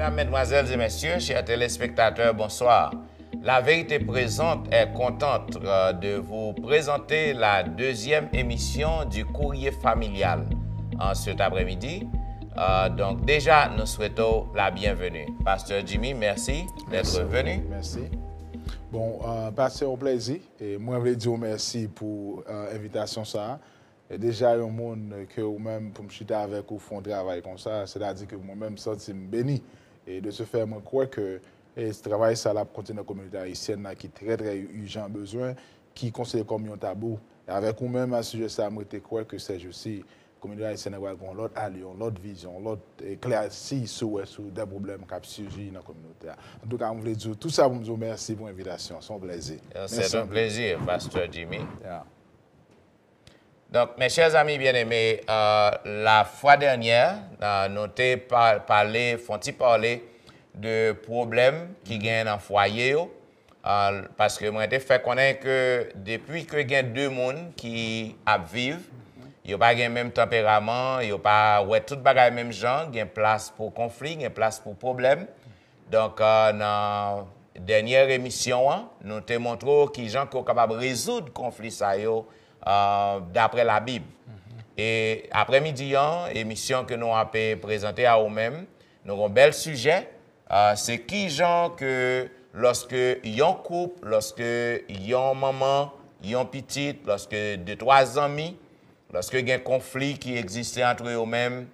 Mesdames, Mesdemoiselles et Messieurs, chers téléspectateurs, bonsoir. La vérité présente est contente euh, de vous présenter la deuxième émission du courrier familial en cet après-midi. Euh, donc déjà, nous souhaitons la bienvenue. Pasteur Jimmy, merci d'être venu. Merci. Bon, euh, Pasteur, au plaisir. Et moi, je voulais dire merci pour l'invitation. ça. déjà, il y a un monde que vous-même, pour me chiter avec vous, font travail comme ça. C'est-à-dire que moi-même, ça, c'est béni E de se fè, mwen kwek e se travay sa la pou konti nan komunite Aisyen na ki tre tre yu jan bezwen, ki konsey kom yon tabou. E avek ou mwen mwen suje sa, mwen te kwek se josi, komunite Aisyen nan wakon lot alyon, lot vizyon, lot e klasi souwe sou de problem kap suji nan komunite a. An tou ka mwen vle djou, tout sa mwen djou, mwen mwen mersi, mwen invidasyon, son plezi. Se ton plezi, Bastoua Dimi. Donk, men chèl zami bien eme, euh, la fwa denyè, nou te fwanti pale de problem ki euh, gen an fwa ye yo. Paske mwen te fè konen ke depi ke gen dè moun ki ap viv, yo pa gen menm temperaman, yo pa wè tout bagay menm jan, gen plas pou konflik, gen plas pou problem. Donk, euh, nan denyè remisyon an, nou te montro ki jan ki wakabab rezoud konflik sa yo. Euh, d'après la Bible. Et après-midi, hein, émission que nous avons présentée à eux mêmes nous avons un bel sujet. Euh, c'est qui, gens que lorsque yon couple, lorsque yon maman, yon petite, lorsque deux, trois amis, lorsque y a un conflit qui existait entre eux-mêmes,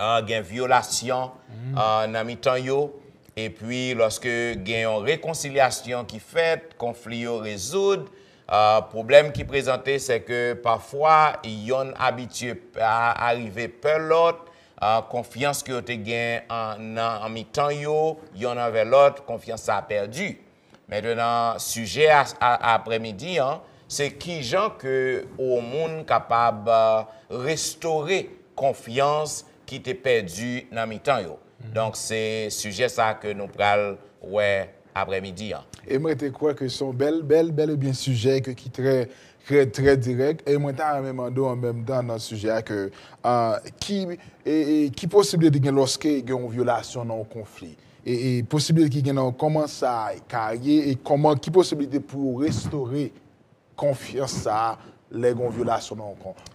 euh, il y a une violation mm. en et puis lorsque y a une réconciliation qui fait, conflit résoudre, euh, problème qui présentait, c'est que parfois, ils ont habitué à arriver peu l'autre. Euh, confiance que tu gagné en, en, mi-temps, yo, en avait l'autre, confiance a perdu. Maintenant, sujet après-midi, hein, c'est qui gens que au monde capable de euh, restaurer confiance qui t'est perdu en mi-temps, mhm. Donc, c'est sujet ça que nous parlons ouais après-midi. Hein. Et moi, je crois que son bel, bel, bel et bien sujet que, qui très, très, très direct. Et moi, je même en même temps dans sujet que, euh, qui, et, qui possible de lorsqu'il y a une violation dans un conflit et, possible possibilité de gagner comment ça carrière et comment qui possibilité pour restaurer confiance ça les violations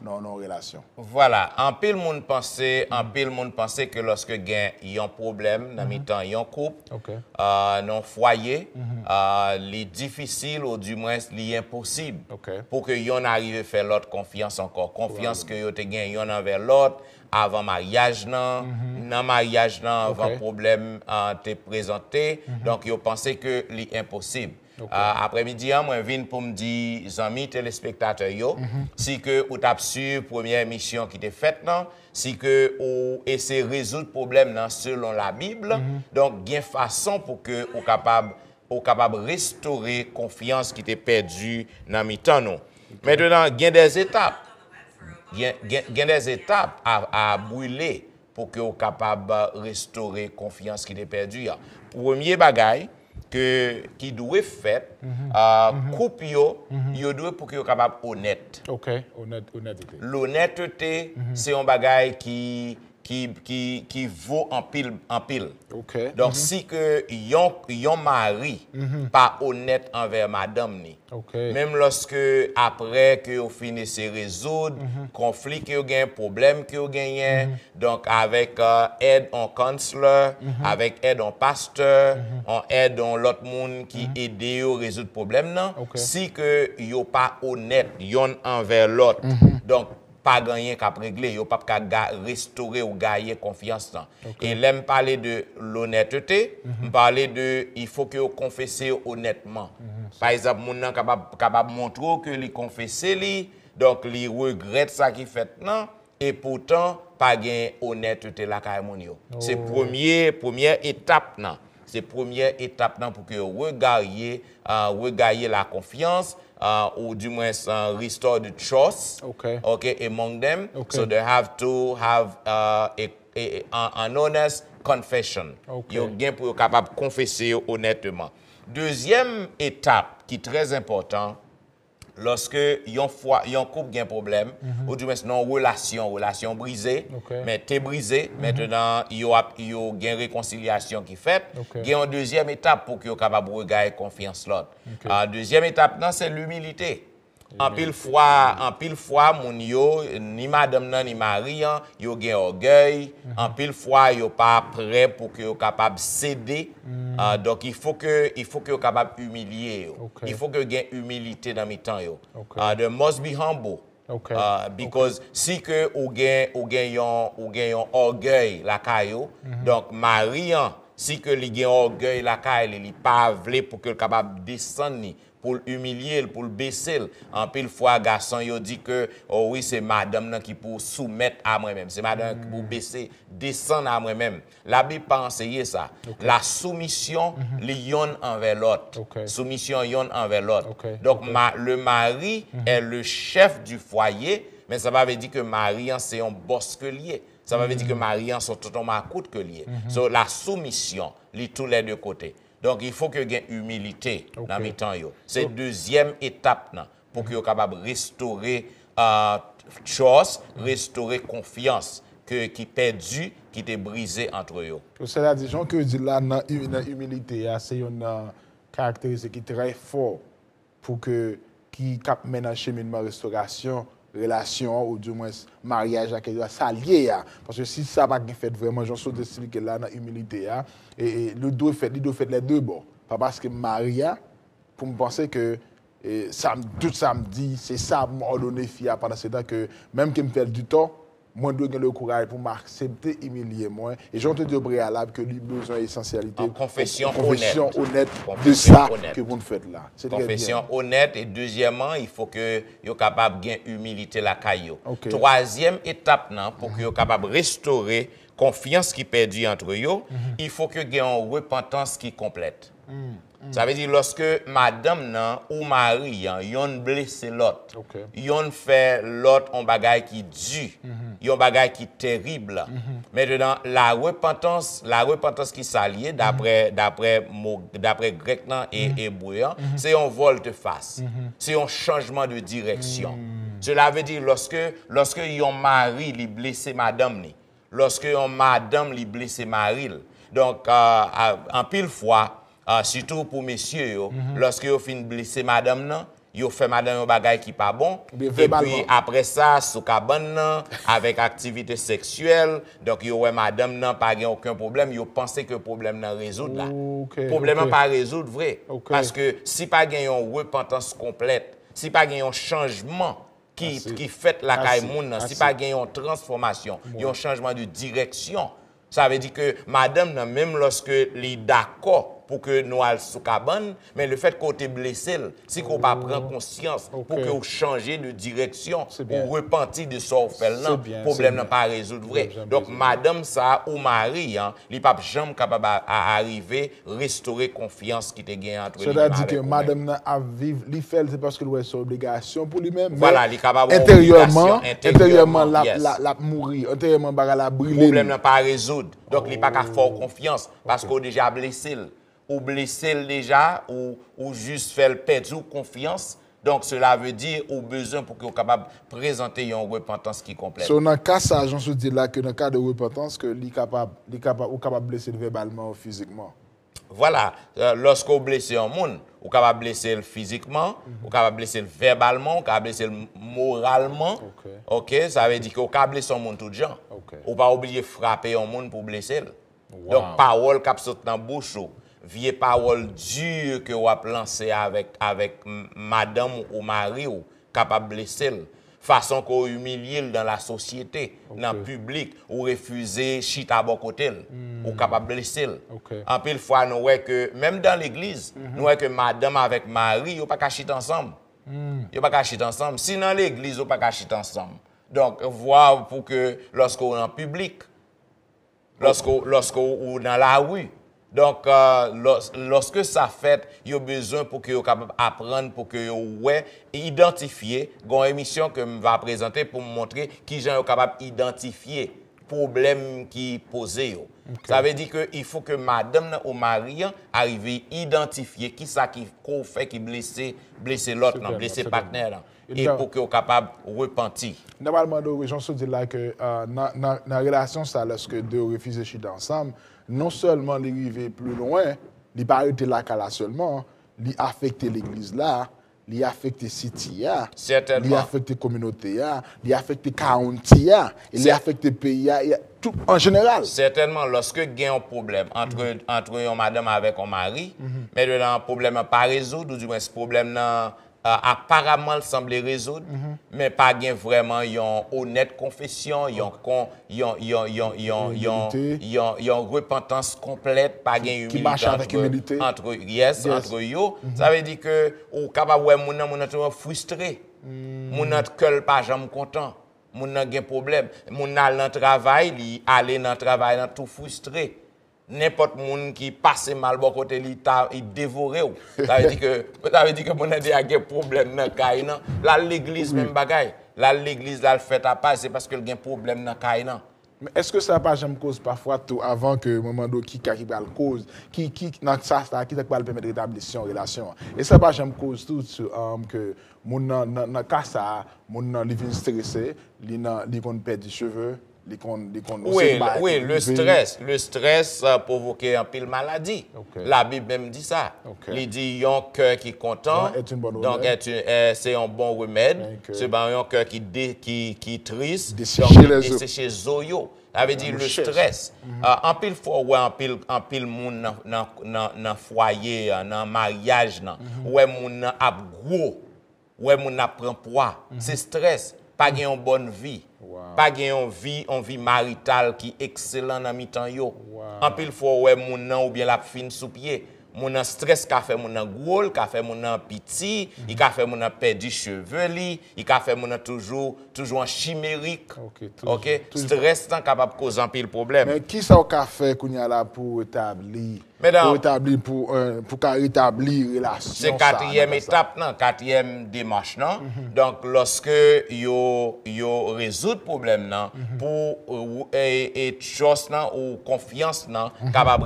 dans nos relations. Voilà, en pile monde pensait, en pile monde pensait que lorsque gain y a un problème dans mhm. mi-temps, dans un couple, okay. Euh, foyer, c'est mhm. euh, les difficile ou du moins les impossible pour que y arrive à faire l'autre confiance encore, confiance que vous avez gain en envers l'autre avant mariage non, mhm. non mariage non, le avant problème euh, présenter, présenté. Donc vous pensez que impossible. Euh, après-midi, hein, je viens pour me dire, amis téléspectateurs, mhm. si que vous avez su première mission qui était faite, si que vous essayez de résoudre le problème selon la Bible, mhm. donc, il y a une façon pour que vous capable capable de restaurer confiance qui était perdue dans mi temps. Maintenant, il y a des étapes. des étapes à, brûler pour que vous capable de restaurer confiance qui été perdue. Hein. Premier bagaille, que qui doit faire mm coupe yo mhm. yo doit pour que capable honnête OK honnête honnêteté l'honnêteté mhm. c'est un bagage qui qui, qui, qui vaut en pile. En pile. Donc, mhm. si que yon, mari mhm. pas honnête envers madame, ni. même lorsque après que on finissez résoudre mhm. conflit que vous gagnez, problème que vous gagnez, donc avec euh, aide en counselor, avec aide en pasteur, en aide en l'autre monde qui aide à résoudre problème, non? si que yon pas honnête yon envers l'autre, donc pa genyen kap regle, yo pap ka restore ou gaye konfians nan. E lem pale de l'onetete, mhm. pale de ifo ki yo konfese yo onetman. Mhm. Par exemple, moun nan kabab montre yo ki yo li konfese li, donk li regrete sa ki fet nan, e pourtant pa genyen onetete la kaya moun yo. Se oh. premier etap nan, se premier etap nan pou ki yo euh, regaye la konfians, Uh, ou du mwen san uh, restore the trust among them. So they have to have uh, an honest confession. Yo gen pou yo kapap konfese yo honetman. Dezyem etap ki trez important, lorsque yon, foi, yon couple qui a un problème, mhm. ou du moins non relation, relation brisée, mais t'es brisé, mhm. maintenant il y une réconciliation qui fait. Il y une deuxième étape pour que yon capable de regagner confiance l'autre. Okay. Euh, deuxième étape, c'est l'humilité. An pil fwa, an pil fwa, moun yo, ni madam nan, ni mariyan, yo gen orgey, an pil fwa, yo pa pre pou ki yo kapab sede, donk yi fwo ke, yi fwo ke yo kapab umilye yo, yi fwo ke gen umilite dan mi tan yo. The euh, most be humble, euh, because si ke ou gen, ou gen yon, ou gen yon orgey lakay yo, mm-hmm. donk mariyan, si ke li gen orgey lakay, li pa vle pou ki yo kapab desani, pour l'humilier, pour le baisser. En pile fois, garçon, il dit que, oh oui, c'est madame qui pour soumettre à moi-même. C'est madame qui pour baisser, descendre à moi-même. La Bible enseigné ça. La soumission, mm -hmm. envers l'autre. La Soumission, yon envers l'autre. Donc, le mari mhm. est le chef du foyer, mais ça veut dire que mari, c'est un boss lié. Ça veut dire que mhm. mari, c'est tout un macoute que lié. Donc, mhm. la soumission, les tous les deux côtés. Donc, il faut que ait humilité dans mes temps C'est la oh. deuxième étape pour que vous capable restaurer la euh, chose, restaurer confiance qui est perdue, qui est brisée entre eux. Cela dit, je que dit là, dans humilité, ah, c'est une euh, caractéristique très forte pour que qui cap mène un cheminement de restauration relation ou du moins mariage à quelqu'un ça lié. Hein. parce que si ça va fait vraiment j'en suis celui qui là dans humilité hein. et, le dos fait le deux fait les deux bon pas parce que Maria hein, pour me penser que ça tout ça me dit c'est ça fille pendant ce temps que même qu'il me fait du temps moi dois le courage pour m'accepter humilier moi et j'entends te dis au préalable que lui besoin essentielité. confession, honnête, de ça que vous faites là confession honnête et deuxièmement il faut que soyez capable de humilité la caillou troisième étape non pour que soyez capable restaurer confiance qui perdue entre vous, mhm. il faut que une repentance qui complète mhm. Mm. Ça veut dire lorsque madame ou mari yon, blessé l'autre, ils okay. yon l'autre un qui qui qui du, mm -hmm. qui terrible. Mm-hmm. Mais dedans la repentance, la repentance qui salye d'après mm-hmm. d'après d'après Grec nan mm-hmm. hébreu, c'est mm volte face c'est un changement de direction. Mm. Cela veut dire lorsque, lorsque mari li blessé madame ni, lorsque yon madame li blessé mari, donc euh, euh, en pile fois. Ah, surtout pour messieurs, lorsque vous finissez blessé madame, non, faites fait madame un bagage qui pas bon et puis après ça sous cabane avec activité sexuelle donc yo ouais madame n'a pas aucun problème vous pensé que le problème n'a pas là Le problème n'est pas résolu vrai parce que si pas gagne une repentance complète si pas eu un changement qui, ah, qui fait la ah, caille si pas gagne une transformation un changement de direction ça veut dire que madame même lorsque les d'accord pour que nous allons sous cabane, mais le fait qu'on soit blessé, si qu'on pas prend oh. conscience pour que vous changez de direction ou repentir de ce fait, le problème n'a pas résolu. Donc, madame ça ou mari, hein, n'est pas jamais capable à arriver restaurer confiance qui a. gagné entre C'est-à-dire que madame n'a à vivre, il fait c'est parce que eu son obligation pour lui-même. Voilà, il capable intérieurement, intérieurement la, yes. la, la, mourir, intérieurement la brûler. Le problème n'a pas résolu. Donc, il n'a pas qu'à oh. confiance parce okay. qu'on déjà blessé ou blessé déjà, ou, ou juste faire perdre confiance. Donc, cela veut dire au besoin pour qu'on soit capable de présenter une repentance qui complète. On a un cas, ça, j'en suis dit là que dans le cas de repentance, que est capable, capable, de blesser verbalement ou physiquement. Voilà, euh, lorsqu'on blesse un monde, on capable de blesser physiquement, on capable de blesser verbalement, on capable de blesser moralement. OK, ça veut dire qu'on capable blesser un monde tout le gens. On pas oublier frapper un monde pour blesser. Donc parole qui saute dans bouche vie parole dure que vous avez lancées avec, avec madame ou mari ou capable de blesser. Façon qu'on humilie dans la société, dans le public, ou refuser chit à bon côté, ou hmm. capable de blesser. Okay. En pile fois, nous voyons que, même dans l'église, mhm. nous voyons que madame avec mari, ils pas chiter ensemble. Mm. pas chiter ensemble. Si dans l'église, ils pas chiter ensemble. Donc, voir pour que lorsqu'on est en public, lorsque lorsqu est dans la rue, donc, euh, lorsque ça fait, il y a besoin pour que vous capable apprendre, pour que vous ouais, identifier. une émission que je vais présenter pour montrer qui est capable d'identifier problème qui posait Ça veut dire qu'il faut que madame ou mari arrive à identifier qui ça qui fait qui blessé, blessé l'autre, blessé le partenaire. Et, pour que capable de repentir. Normalement, là que dans euh, la relation, ça, lorsque deux refusent de ensemble, non seulement les river plus loin, les pas de la cala seulement, il affecter l'église là, il affecté city là, il affecté communauté là, il affecté county là, il affecté pays là, tout en général. Certainement, lorsque il y un problème entre, entre une madame avec un mari, mhm. mais il y problème pas résolu, du moins ce problème là euh, apparemment semblait résoudre, mhm. mais pas gain vraiment une honnête confession, une con, yon repentance complète, pas gain humilité. avec humilité. Entre, yes, entre yo. Mhm. Ça veut dire que, ou capable, est mhm. mon mon frustré. Mon cœur pas jamais content. Mon a problème. Mon a dans travail, il aller dans travail, dans tout frustré n'importe monde qui passe mal bon côté ta il dévoré ça veut dire que ça veut dire que mon a des problème dans nan La l'église même bagaille La l'église là fait à pas c'est parce que il y a un problème dans caille mais est-ce que ça pas jamais cause parfois tout avant que moment do qui qui va cause qui qui dans ça ça qui peut permettre d'établir une relation et ça pas jamais cause tout um, que mon dans dans cas ça mon il vient stressé il il perdre des cheveux oui, le, stress. Le stress a provoqué un pile maladie. La Bible même dit ça. dit, Il dit, un cœur qui est content, donc c'est un bon remède. C'est un cœur qui, qui, triste, c'est chez Zoyo. Ça veut dire le stress. Mm en ah, pile fois, ouais, en pile, en pile foyer, mariage, nan. Mhm. ouais, moun Ouais, moun poids. Mhm. C'est stress pas gagner une bonne vie, wow. pas gagner une vie, on vie maritale qui est excellente dans mi-temps yo. Wow. En pile fois ouais mon ou bien la fin sous pied. Mon nan stress ka fait mon nan gros, ka fait mon nan petit, mm il ka fait mon an perdu cheveux il ka fait mon nan toujours toujours en chimérique. OK. Toujours, Stress tant capable causer un pile problème. Mais qui ça qu'a fait qu'on y a là pour établir pour, rétablir euh, relation. C'est quatrième étape, non, quatrième démarche. Non? Mhm. Donc, lorsque yo, yo résout problème, non, mhm. pour euh, et, et chose non, ou confiance non, mhm. capable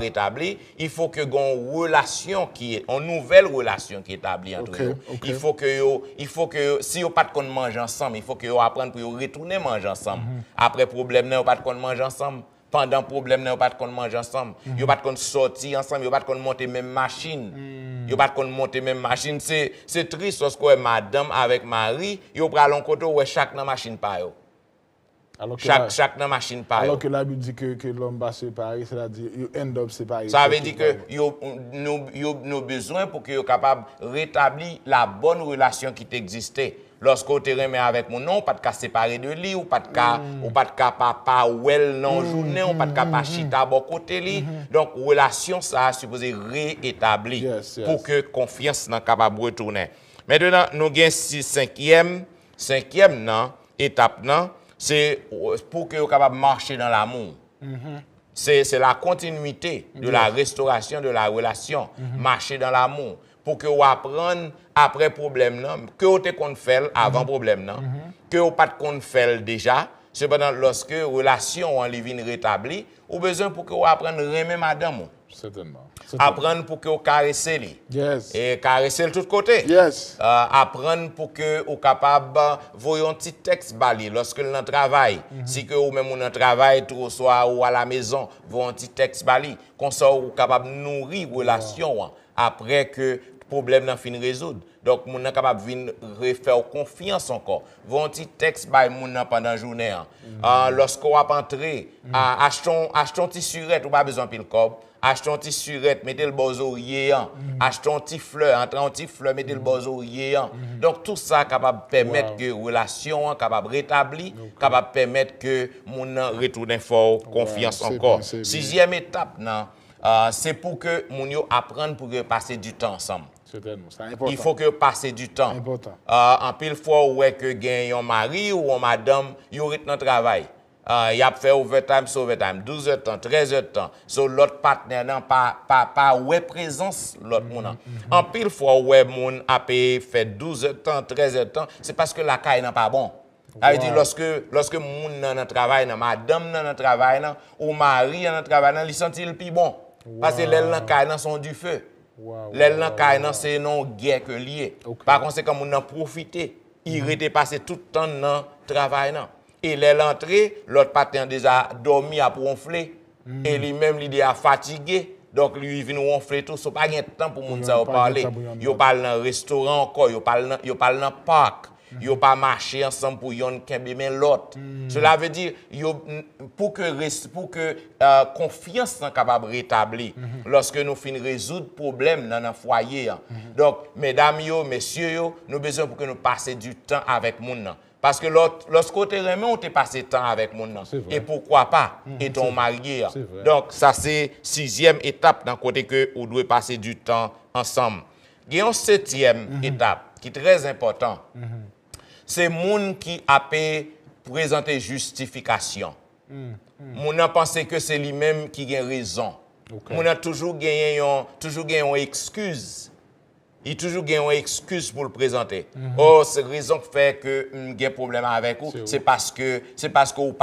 il faut que y relation qui est, une nouvelle relation qui est établie entre eux. Il faut que il faut que si pas de ensemble, il faut que yo pour retourner manger ensemble. Après problème, vous pas de manger ensemble pendant problème pouvez pas de manger ensemble yo pas de sortir ensemble yo pas de monter même machine yo pas de monter même machine c'est c'est triste parce que madame avec Marie yo long côté ouais chaque dans machine pa yo chaque, chaque dans machine pareil. Alors que la Bible dit que, que l'homme va séparer, c'est-à-dire, you end up séparé. Ça veut dire que nous avons besoin pour que capable de rétablir la bonne relation qui existait. Lorsk ou te reme avèk mounon, ou pat ka separe de li, ou pat ka pa wèl nan jounen, ou pat ka pa chita bo kote li. Donk, relasyon sa a supose re-etabli pou ke konfians nan kapab wè tounen. Mèdenan, nou gen si sènkyèm, sènkyèm nan, etap nan, se pou ke wè kapab manche nan l'amou. Se la kontinuitè de la restaurasyon de la relasyon, manche mm-hmm. nan l'amou. pour que vous appreniez après problème, que vous qu'on fait avant problème, non que vous pas qu'on fait déjà. Cependant, lorsque relation en livine rétablie, vous besoin pour que vous appreniez même madame. Certainement. Apprendre pour que vous caressez Et caresser de tous côtés. Yes. Euh, apprendre pour que vous capable voyons un petit texte bali lorsque l'on travaille. Mhm. Si que vous même on travaille tout soir ou à la maison, voyons un petit texte bali. qu'on soit capable nourrir relation. Hein après que problème n'a fini résoudre. Donc, mon nan capable de refaire confiance encore. Vont petit texte by moun nan pendant journée. lorsqu'on va entrer, achetons, achetons ti surette ou pas besoin pile cob. Achetons ti surette, mettez le beau oreiller. Mm Achetons ti fleur, entre ti fleur, mettez le beau mm-hmm. hein. mm-hmm. Donc, tout ça capable permettre que relation hein, capable rétablir, okay. capable permettre que moun nan retourne fort confiance encore. Sixième étape nan euh, c'est pour que Mounio apprenne pour que passer du temps ensemble. Il faut que passer du temps. Euh, en pile fois où est que gagne un mari ou une madame, il rythme au travail. Il euh, y a fait overtime, overtime, 12 heures temps, 13 heures de temps. So, l'autre partenaire n'a pas pas pas ouais présence l'autre mm -hmm. En pile fois où moun a fait 12 heures temps, 13 heures temps, c'est parce que la caille n'est pas bon. Wow. Dit, lorsque, lorsque moun nan travail, nan, madame nan travail, nan, ou mari nan travail, nan, il plus bon. Parce que les lancers qui sont du feu. les lancers qui sont c'est une que lié. Par conséquent, nous avons profité. Il mm passé tout le temps dans le travail. Nan. Et les entrée, l'autre patin déjà dormi à ronfler. Mhm. Et lui-même, il est fatigué. Donc, lui, il vient ronfler tout. Il n'y a pas de temps pour nous parler. ils parlent dans le restaurant encore, il parle dans le parc. Ils mm. pas marché ensemble pour yon kembe mais l'autre. Je mm. Cela veut dire pour que pour que euh, confiance soit capable rétablir mm-hmm. lorsque nous fin résoudre problème dans un foyer. Hein. Mm-hmm. Donc mesdames yo, messieurs yo, nous besoin pour que nous passer du temps avec nom. Hein. Parce que lorsque vous remet, on t'es passe temps avec mon nom. Hein. Et pourquoi pas, mm-hmm. et ton marié. Donc, ça, c'est sixième étape dans côté que vous devez passer du temps ensemble. Il y a une septième étape qui est très importante c'est moun qui a présenté justification. Mm, a pensé que c'est lui-même qui a raison. On a toujours gagné toujours une excuse. Il toujours gagné une excuse pour le présenter. Hmm. Oh, c'est raison qui fait que j'ai un problème avec vous, c'est parce que c'est parce que vous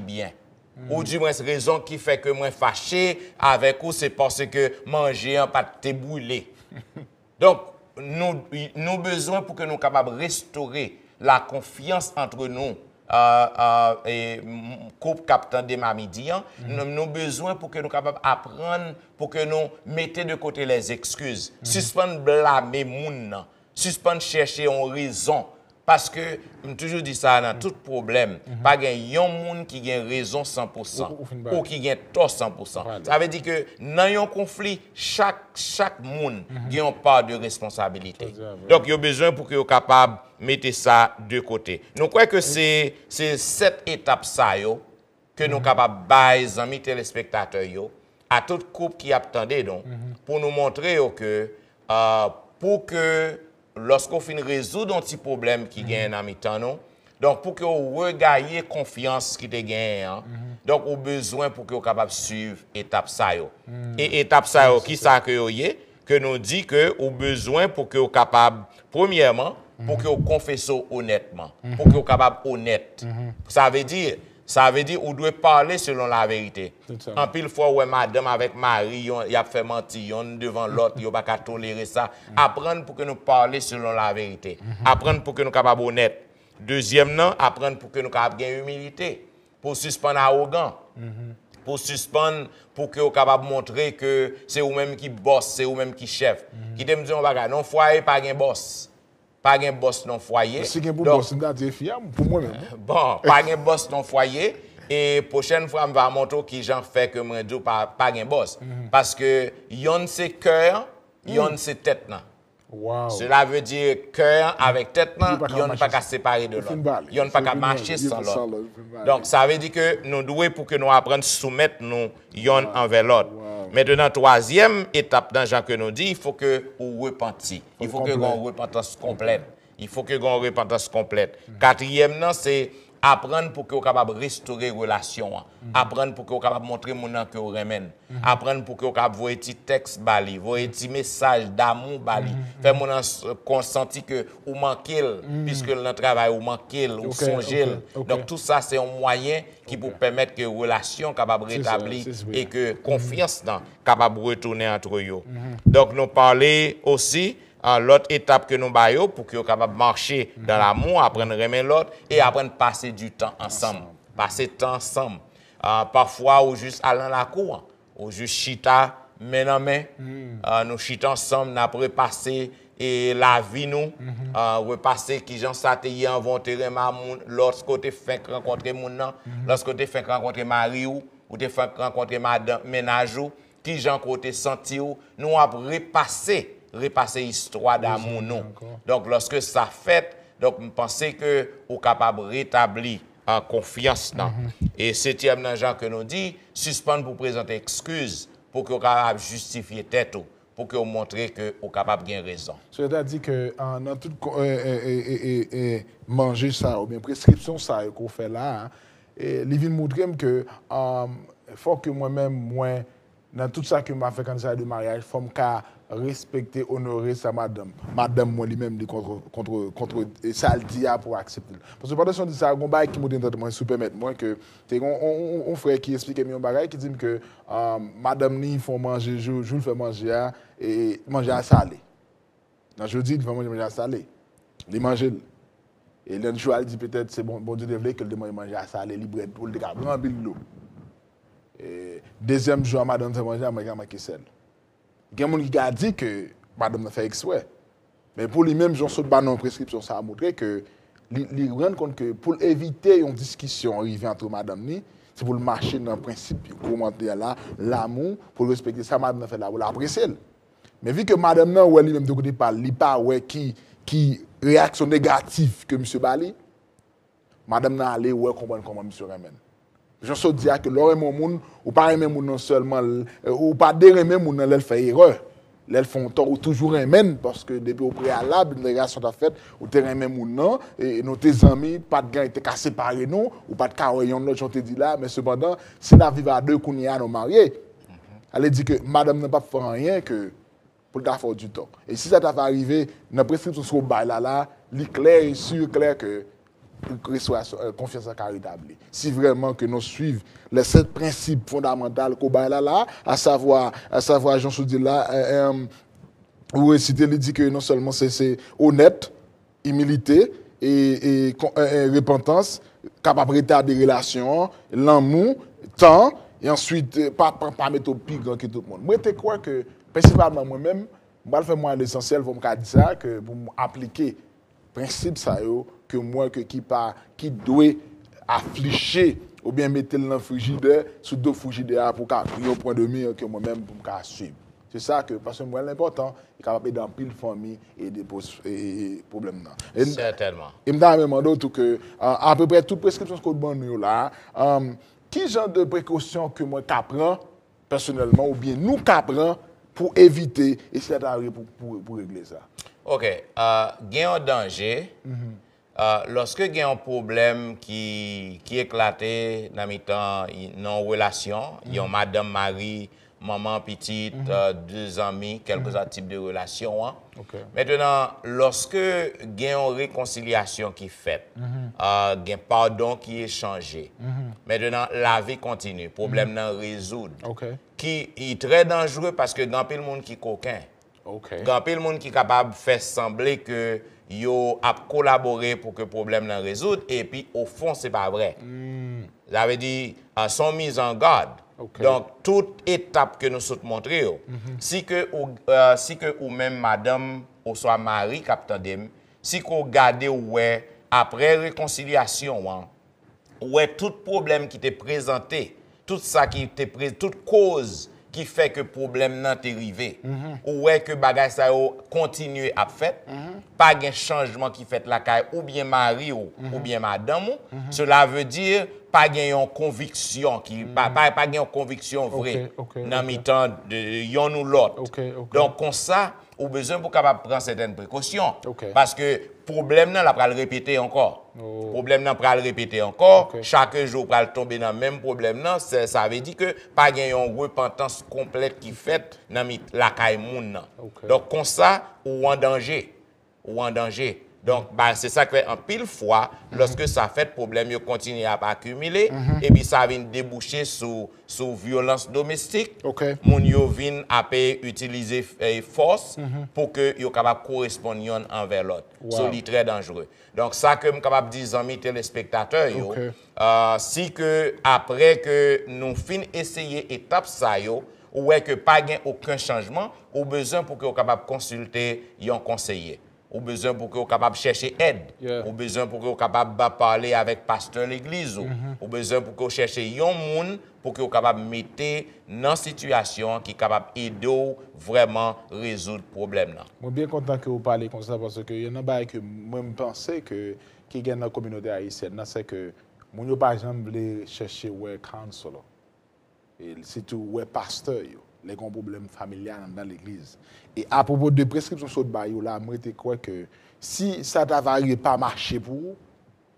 bien. Hmm. Ou du moins, c'est raison qui fait que moi fâché avec vous, c'est parce que manger un te brûlé. Donc, nous, nous besoin pour que nous capables de restaurer la confiance entre nous. Euh, euh, et le captain de ma hein, mm. nous avons besoin pour que nous capables apprendre, pour que nous mettions de côté les excuses, mm -hmm. suspendre blâmer moun, chercher une raison, parce que, je dis toujours ça, dans mm-hmm. tout problème, mm-hmm. pas y pas de monde qui a raison 100% ou, qui a tort 100%. Ça veut dire que dans un conflit, chaque, chaque monde mm-hmm. a une part de responsabilité. Donc, il y a besoin pour vous soit capable de mettre ça de côté. Nous croyons que c'est cette étape-là que nous sommes capables de baisser les téléspectateurs yo, à toute coupe qui attendait pour nous montrer que euh, pour que. Lorsk ou fin rezo don ti problem ki gen nan mi tan nou, donk pou ki ou we gaye konfians ki te gen, donk ou bezwen pou ki ou kapab suv etap sa yo. Hmm. Et etap sa yo ki sa akye yo ye, ke nou di ke ou bezwen pou ki ou kapab, premièman, pou hmm. ki ou konfeso honètman, hmm. pou ki ou kapab honèt. Sa ve di... Ça veut dire qu'on doit parler selon la vérité. En pile fois, ouais, madame avec Marie, il a fait mentir devant l'autre, il n'a pas tolérer ça. Mm-hmm. Apprendre pour que nous parlions selon la vérité. Apprendre pour que nous soyons honnêtes. Deuxièmement, apprendre pour que nous capables humilité, pour suspendre arrogant. Mm-hmm. Pour suspendre, pour que nous capables montrer que c'est vous-même qui bosse, c'est vous-même qui chef. Mm-hmm. Qui te dit, non, foyer pas un boss. pa gen bosse nan fwaye. Se gen bosse nan fwaye, pou mounen. Bon, pa gen bosse nan fwaye, e pochene fwa m va mwanto ki jan fweke mwen djou pa gen bosse. Mhm. Paske yon se kèr, yon se tèt nan. Cela veut dire cœur avec tête, n'y a pas qu'à séparer de l'autre. n'y a pas qu'à marcher sans l'autre. Donc, ça veut dire que nous devons pour que nous apprenions à soumettre nous envers l'autre. Maintenant, troisième étape dans Jean que nous dit, il faut que vous repentiez. Il faut que vous repentance complète. Il faut que vous repentance complète. Quatrième, c'est apprendre pour que vous capable restaurer relation hein. mhm. apprendre pour que vous capable montrer mon que vous remène mhm. apprendre pour que vous capable voir petit texte bali voir petit message d'amour bali mm -hmm. faire mon euh, consenti que ou manquer mhm. puisque le travail ou manquer ou okay, songer okay, donc tout ça c'est un moyen qui pour permettre que relation capable rétablir et que confiance dans capable retourner entre eux donc nous parler aussi l'autre étape que nous baillons pour qu'ils soient marcher dans mhm. l'amour, apprendre à aimer l'autre et mhm. apprendre à passer du temps ensemble. Passer du temps ensemble. Euh, parfois, ou juste aller la cour, ou juste chita main en main. Mhm. Euh, nous chita ensemble, nous repasser et la vie nous, mm -hmm. Euh, repasser qui gens s'atteignent, inventer ma lorsque tu fais rencontrer mon nom, mm -hmm. lorsque tu fais rencontrer Marie ou, ou tu rencontrer madame ménage qui j'en côté senti ou, nous avons repasser repasser histoire d'amour Donc lorsque ça fait, donc je pense que au capable rétablir en confiance non. Mhm. Et septième dans que nous dit suspendre pour présenter excuses pour que capable justifier tête pour que vous montrer que au capable gain raison. C'est-à-dire que en tout et euh, euh, euh, manger ça ou bien prescription ça qu'on fait là, hein, et il montrer que faut que moi-même moi dans tout ça que m'a fait quand ça de mariage, faut que respekte, onore sa madame. Madame mwen li mèm li kontre sal diya pou akseptil. Pwè se patre son disa, gwen bay ki mwen din sou pèmèt mwen ke, te yon frè ki esplike mwen baray ki dim ke madame li yon fò manje jou, jou l fè manje ya, e manje a salè. Nan jodi, l fè manje manje a salè. Li manje l. E lèn chou al di pètèt, se bon, bon di devle, ke l de manje manje a salè, li bret pou l dekabran bil lò. E, dezyem jou a madame te manje, a maga makisen l. Il y a des qui a dit que madame a fait exprès. Mais pour lui-même, j'en saute dans prescription, ça a montré que il rend compte que pour éviter une discussion arrivée entre madame ni, c'est pour le marcher dans le principe dire là, l'amour, pour respecter ça, madame a fait là, pour Mais vu que madame n'a ouais, lui-même pas ouais, qui, qui réaction négative que monsieur Bali, madame n'a allé ouais, comprendre comment monsieur ramène. Je suis dire que lorsqu'on est au monde, ou pas un même non seulement, euh, ou pas derrière elle fait erreur. Elle fait ou toujours un parce que depuis au préalable, une régression sont été ou t'es un même ou non, et nos tes amis, pas de gars étaient cassés par nous, ou pas de carroyons, j'en te dis là, mais cependant, si la vie à deux coups, y a nos marié. Mhm. Elle dit que madame n'a pas fait rien que pour l'affaire du temps. Et si ça t'avait arrivé, j'ai l'impression que c'est au bail là, est clair, sûr, clair que... Euh, confiance in Si vraiment que nous suivons les sept principes fondamentaux qu'on a là, à savoir, à savoir, jean dis là, vous réciter citer, dit que non seulement c'est honnête, humilité et, et, euh, euh, repentance, capacité à des relations, l'amour, temps, et ensuite, pas, pas, mettre au pire que tout le monde. Moi, je crois que, principalement moi-même, je vais faire moi l'essentiel pour me dire ça, que pour appliquer principe ça, ke mwen ke ki pa, ki dwe aflishe ou bien metel nan fujide sou do fujide a pou ka kriyo pon de mi an ke mwen men pou mka asim. Se sa ke pasen mwen l'important e ka vape dan pil fomi e problem nan. Sertelman. E mda mwen mando tou ke aprepre tout preskripsyon sko dban nou la ki jan de prekosyon ke mwen ka pran personelman ou bien nou ka pran pou evite e sertare pou regle sa. Ok, euh, gen yon danje mwen mm-hmm. Euh, lorsque il y a un problème qui, qui dans les temps, relation, il y a mhm. madame, Marie, maman petite, mhm. euh, deux amis, quelques mhm. types de relations. Hein. Maintenant, lorsque il y a une réconciliation qui est faite, il y a un pardon qui est changé. Maintenant, la vie continue, le problème est résolu. Qui est très dangereux parce que dans le monde qui est coquin, dans le monde qui est capable de faire sembler que yo a collaboré pour que le problème soit résout et puis au fond c'est pas vrai. Hmm. J'avais dit en son mise en garde. Donc toute étape que nous sommes montrer mhm. si que avez euh, si que ou même madame ou soit mari capitaine si qu'on garde ouais après réconciliation hein, ouais est tout problème qui t'est présenté, tout ça qui t'est présenté, toute cause ki fè ke poublem nan te rive. Ou wè ke bagay sa yo kontinue ap fèt, pa gen chanjman ki fèt lakay oubyen ma ri oubyen ma damou, sè la vè dir... pas de conviction, qui mm. pas conviction vraie, dans le temps de yon ou l'autre. Donc comme ça, ou besoin pour prendre certaines précautions, parce que problème là, pas le répéter encore. Le oh. Problème là, pas le répéter encore. Chaque jour, pas le tomber dans le même problème Ça veut dire que pas de repentance complète qui fait dans la caille Donc comme ça, ou en danger, ou en danger. Donc, bah, c'est ça que en pile fois, lorsque ça fait problème, il continue à accumuler, mhm. et puis ça vient déboucher sur, violence domestique. Okay. Mon vient utiliser eh, force mhm. pour que yo capable correspondre envers l'autre. C'est très dangereux. Donc, ça que je capable de dire, téléspectateurs, euh, si que après que nous fin essayer étape ça, yo, ou est que pas gain aucun changement, ou besoin pour que vous capable consulter un conseiller ou besoin pour que vous capable chercher aide, yeah. ou besoin pour que vous capable parler avec pasteur l'église, mm mm-hmm. ou besoin pour que vous cherchez un monde pour que vous capable mettre dans situation qui capable aider vraiment résoudre problème là. Je suis bien content que vous parlez comme ça parce que y en a que moi je pensais que qui gagne dans la communauté haïtienne c'est que mon pas jamais chercher un counselor et surtout ouais pasteur yo les grands problèmes familiaux dans l'église. Et à propos de prescription sur le là, moi, je crois que si ça n'a pas marché pour vous,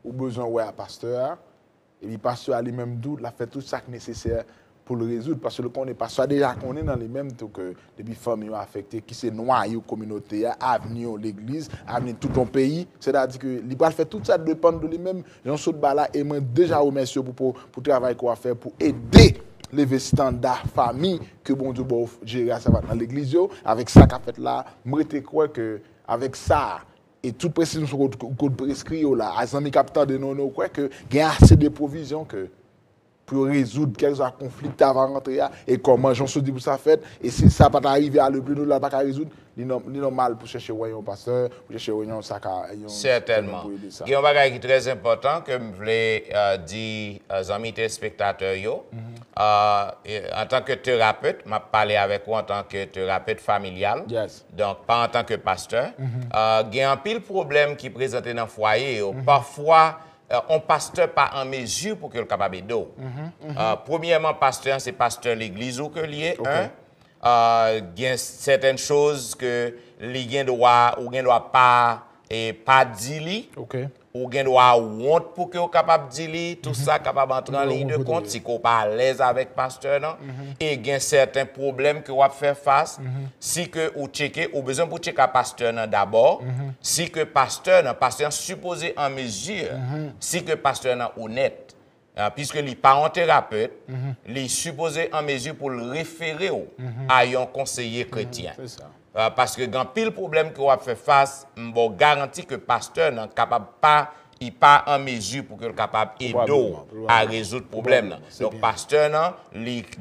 avez besoin ouais, pasteur, et le pasteur a les mêmes doutes, il a fait tout ça nécessaire pour le résoudre, parce que le qu'on pas pasteur, déjà qu'on est dans les mêmes trucs que depuis famille affectées qui se noyé communauté, avenir l'église, avenir tout ton pays, c'est-à-dire que l'Ibral fait tout ça dépend de lui-même, j'en saute là, et moi déjà remercie monsieur pour, pour le travail qu'on a fait, pour aider leve standa fami ke bon di bo jiri a sa vat nan l'eglizyo, avek sa kapet la, mwete kwa ke avek sa, e tout presi nou sou kout preskri yo la, a zanmi kapta de nono kwa ke gen ase de provizyon ke. pour résoudre quelques conflits avant rentrer et comment j'en suis dit pour ça fait et si ça pas arriver à le plus nous là pas résoudre ni normal pour chercher un pasteur pour chercher un sac certainement il y a un bagage qui est très important que je voulais euh, dire aux amis téléspectateurs mhm. euh, en tant que thérapeute m'a parlé avec vous en tant que thérapeute familial donc pas en tant que pasteur mhm. euh, il y a un pile problème qui est dans le foyer mhm. parfois euh, on pasteur pas en mesure pour que le capable d'eau. Mhm, mhm. Euh, premièrement, pasteur, c'est pasteur l'église ou que hein. euh, y a certaines choses que les gens doivent ou pas et pas dire ou gen doit a honte pour que capable de dire tout ça capable d'entrer en ligne de compte si vous pas à l'aise avec pasteur non mhm. et gen certains problèmes que va faire face mhm. si que ou checker ou besoin pour checker pasteur d'abord mhm. si que pasteur non pasteur supposé en mesure si que pasteur honnête euh, puisque il pas un thérapeute, il supposé en mesure pour le référer à un conseiller chrétien. Euh, parce que grand pile problème qu'on va fait face, bon garantit que pasteur n'est capable pas il pas en mesure pour que le capable aider à résoudre problème là. Donc pasteur là,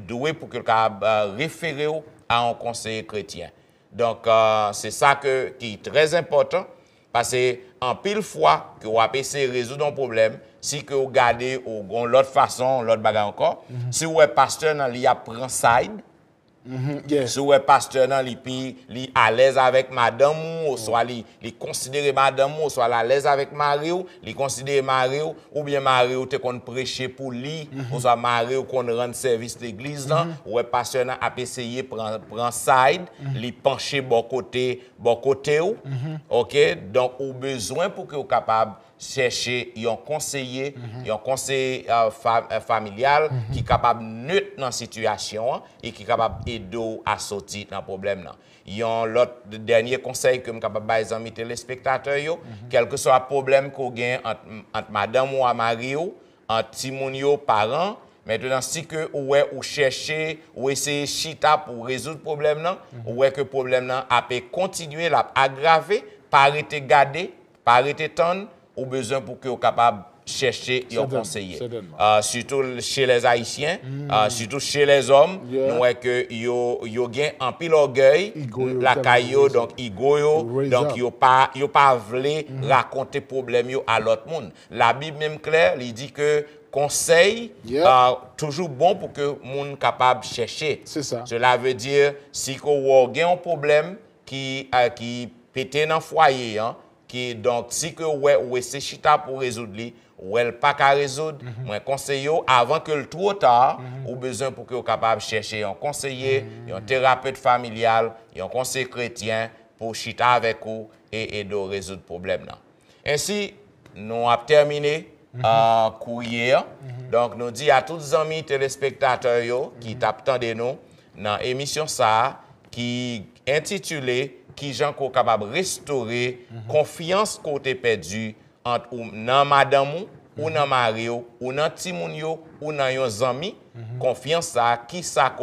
doué pour que le euh, référer à un conseiller chrétien. Donc euh, c'est ça que, qui est très important parce que en pile fois que vous essayer de résoudre un problème, si que vous regardez au l'autre façon, l'autre bagarre encore, mhm. si -hmm. si vous êtes pasteur, il prend side Mm -hmm, yeah. Sou wè pasteur nan li pi, li alèz avèk madame ou, ou mm. swa li, li konsidere madame ou, ou swa li alèz avèk mari ou, li konsidere mari ou, ou bien mari ou te kon preche pou li, mm -hmm. ou swa mari ou kon rende servis l'eglise nan, mm -hmm. wè pasteur nan apeseye pran, pran side, mm-hmm. li penche bon kote, bon kote ou, mm-hmm. ok, donk ou bezwen pou ki ou kapab chercher un conseiller, mm -hmm. conseiller euh, euh, familial qui est capable neutre dans la situation et qui est capable d'aider à sortir dans le problème. L'autre dernier conseil que je suis capable de donner aux téléspectateurs, mhm. quel que soit le problème qu'on a entre, entre madame ou mari, entre Timonio, parents, Maintenant, si que ou, ou cherchez ou essayez chita pour résoudre le problème, nan, mm -hmm. que problème nan, a peut continuer à aggraver, pas arrêter garder, pas arrêter tendre, ou besoin pour qu'ils soient capables chercher et conseiller. Ah, surtout chez les Haïtiens, ah, mm. surtout chez les hommes, yeah. nous que yo yo gain en pile orgueil, la caillou donc igoyo donc yo pas yo pas voulu mm-hmm. raconter problème yo à l'autre monde. La Bible même claire, il dit que conseil est ah, toujours bon pour que monde capable chercher. Ça. Cela veut dire si qu'on a un problème qui euh, qui pété dans le foyer hein, ki donk si ke wè ou wè se chita pou rezoud li, wè l pa ka rezoud, mhm. mwen konseyo avan ke l tro tar, mhm. ou bezon pou ki ou kapab cheshe yon konseye, mhm. yon terapeute familial, yon konsey kretien, pou chita avèk ou, e edo rezoud problem nan. Ensi, nou ap termine, an kouye an, donk nou di a tout zami telespektator yo, ki tap tande nou, nan emisyon sa, ki intitule, qui sont capables de restaurer la confiance côté perdu entre ou madame ou, non ou nan mari ou, ou nan confiance à qui ça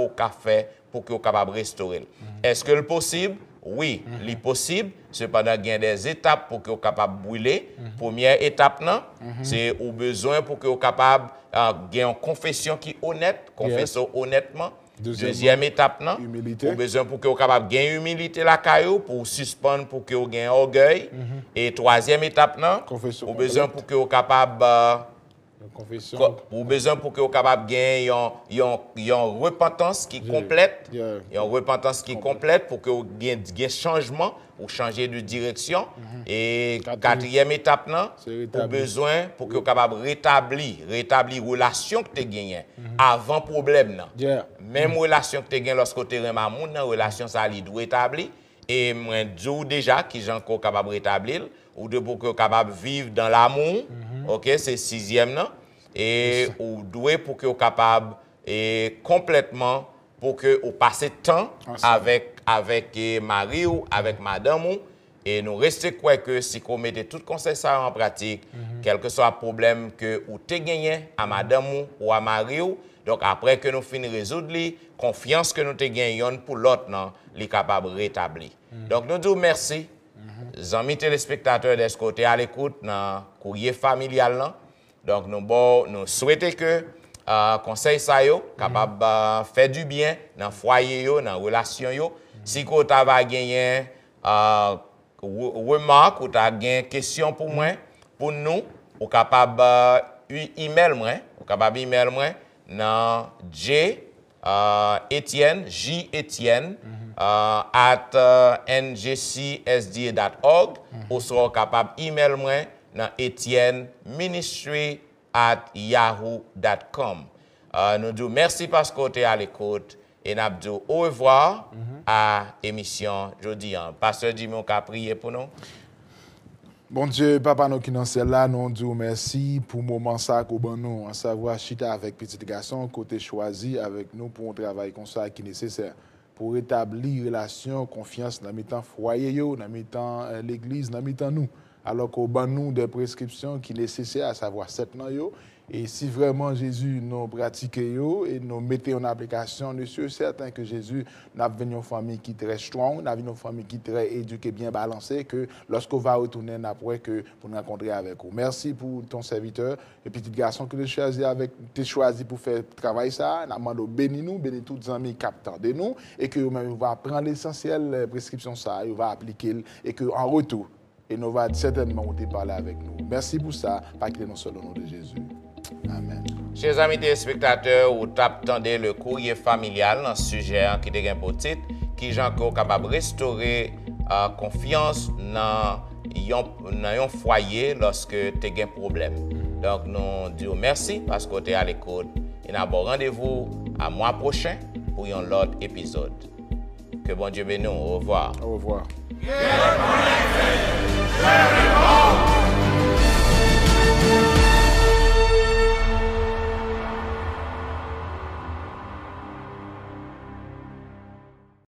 fait pour que capable restaurer est-ce que le possible oui c'est possible cependant il y a des étapes pour que capable brûler première étape nan c'est au besoin pour que capable uh, une confession qui honnête confesse honnêtement Deuxième étape, non? avez besoin pour que vous capable de gagner humilité la caillou, pour suspendre, pour que vous gagnez orgueil. Mm-hmm. Et troisième étape, non? avez euh, besoin pour que vous capable. besoin pour que vous capable de gagner une repentance qui complète. repentance qui complète pour que vous gagnez un changement pour changer de direction. Mm-hmm. Et quatrième étape, non? avez besoin pour que vous capable rétablir, rétablir relation que vous avez mm-hmm. avant problème, non? Même relation que tu as lorsque tu es un une relation ça li doit et e moins déjà qui j'en capable rétablir ou de pour que capable vivre dans l'amour. Mhm. OK, c'est sixième non et ou doué pour que capable et complètement pour que au passer temps ah, avec avec e, mari ou avec madame ou, et nous rester quoi que si vous mettez tout conseil ça en pratique, quel mhm. que soit problème que ou te gagné à madame ou, ou à Mario ou, donc après que nous finissons de résoudre, la confiance que nous avons pour l'autre, nous les capable de rétablir. Donc nous disons merci, les amis téléspectateurs de ce côté à l'écoute dans le courrier familial. Donc nous, nous souhaitons que le euh, conseil soit capable de euh, faire du bien dans le foyer, dans la relation. Yo. Si vous avez gagné euh, remarque ou des une question pour moi, pour nous, vous capable email moi, ou capable moi. nan j.etienne at uh, ngcsda.org ou soro kapab imel mwen nan etienne ministry at yahoo.com Nou do mersi paskote alekot en ap do oevoa a emisyon jodi an. Pase di moun ka priye pou nou. Bon Dieu, papa nous qui nous sommes là, nous disons merci pour le moment ça qu'on bon nous, en savoir chita avec petit garçon, côté choisi avec nous pour un travail comme ça qui est nécessaire pour établir relation, confiance dans le foyer, dans euh, l'église, dans nous. Alors qu'on bon nous des prescriptions qui nécessaires, à savoir 7 ans, et si vraiment Jésus nous pratiquait et nous mettait en application, nous sommes certains que Jésus n'a venu une famille qui est très strong, n'a venu une famille qui est très éduquée, bien balancée, que lorsqu'on va retourner, après que pour nous rencontrer avec vous. Merci pour ton serviteur et petit garçon que tu choisi avec, tu choisi pour faire travail ça. Nous demandons bénis nous, bénis tous les amis qui de nous et que nous va prendre l'essentiel euh, prescription ça, il va appliquer et que en retour, et nous va certainement parler avec nous. Merci pour ça, pas que nous selon nom de Jésus. Chers amis téléspectateurs, vous tape tendait le courrier familial sur ce sujet hein, qui est un titre, qui est encore capable de restaurer la euh, confiance dans un foyer lorsque tu avez un problème. Donc nous disons merci parce que vous êtes à l'écoute. Et nous avons rendez-vous à mois prochain pour un autre épisode. Que bon Dieu bénisse. Au revoir. Au revoir.